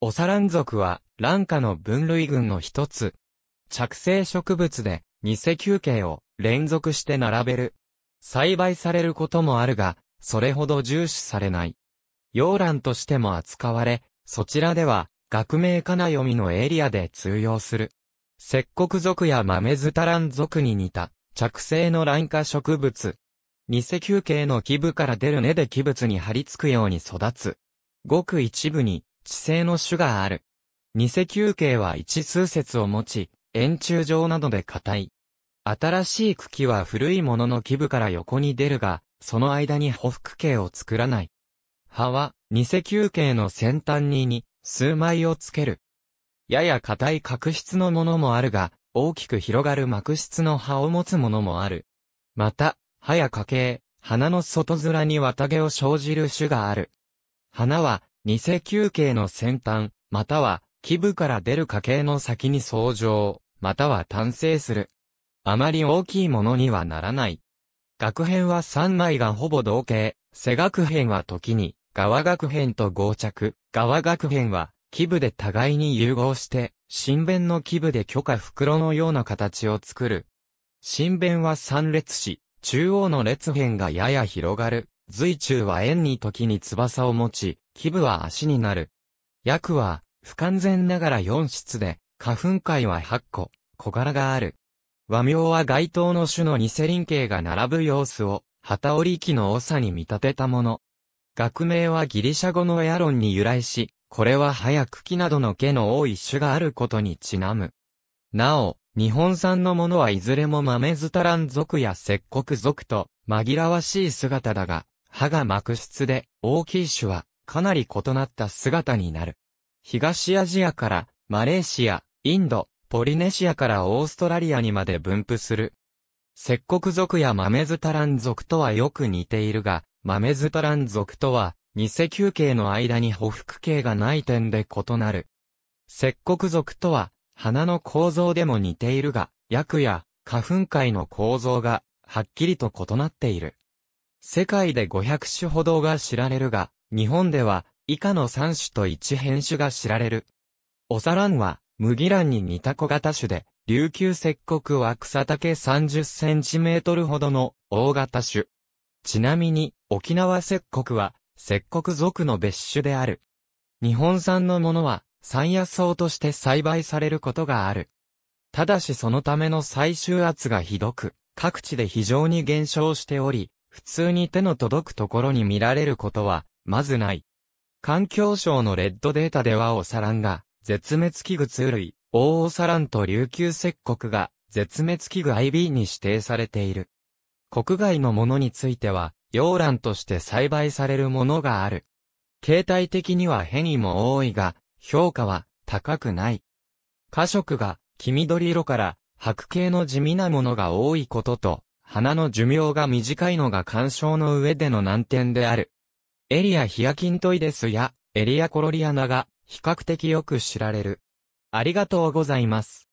オサラン族は、ンカの分類群の一つ。着生植物で、偽球形を連続して並べる。栽培されることもあるが、それほど重視されない。洋蘭としても扱われ、そちらでは、学名かな読みのエリアで通用する。石黒族や豆ズタラン族に似た、着生の蘭化植物。偽球形の基部から出る根で器物に張り付くように育つ。ごく一部に地性の種がある。偽球形は一数節を持ち、円柱状などで硬い。新しい茎は古いものの基部から横に出るが、その間に補服形を作らない。葉は、偽球形の先端に2、数枚をつける。やや硬い角質のものもあるが、大きく広がる膜質の葉を持つものもある。また、葉や花茎、花の外面に綿毛を生じる種がある。花は、偽球形の先端、または、基部から出る家系の先に相乗、または単成する。あまり大きいものにはならない。学編は3枚がほぼ同型、背学編は時に、側学編と合着、側学編は、基部で互いに融合して、新弁の基部で許可袋のような形を作る。新弁は三列し、中央の列辺がやや広がる。随中は縁に時に翼を持ち、気部は足になる。役は、不完全ながら4室で、花粉界は8個、小柄がある。和名は街頭の種の偽輪形が並ぶ様子を、旗織機の長に見立てたもの。学名はギリシャ語のエアロンに由来し、これは早く木などの毛の多い種があることにちなむ。なお、日本産のものはいずれも豆ズタラン族や石黒族と紛らわしい姿だが、歯が膜質で、大きい種は、かなり異なった姿になる。東アジアから、マレーシア、インド、ポリネシアからオーストラリアにまで分布する。石黒族や豆ズタラン族とはよく似ているが、豆ズタラン族とは、偽球形の間に補腹形がない点で異なる。石黒族とは、花の構造でも似ているが、薬や花粉界の構造が、はっきりと異なっている。世界で500種ほどが知られるが、日本では以下の3種と1変種が知られる。おさランは、麦蘭に似た小型種で、琉球石国は草丈30センチメートルほどの大型種。ちなみに、沖縄石国は、石国属の別種である。日本産のものは、山野草として栽培されることがある。ただしそのための採集圧がひどく、各地で非常に減少しており、普通に手の届くところに見られることは、まずない。環境省のレッドデータではオサランが、絶滅危惧通類、オオサランと琉球石国が、絶滅危惧 IB に指定されている。国外のものについては、洋蘭として栽培されるものがある。形態的には変異も多いが、評価は高くない。花色が黄緑色から白系の地味なものが多いことと、花の寿命が短いのが干渉の上での難点である。エリアヒアキントイデスやエリアコロリアナが比較的よく知られる。ありがとうございます。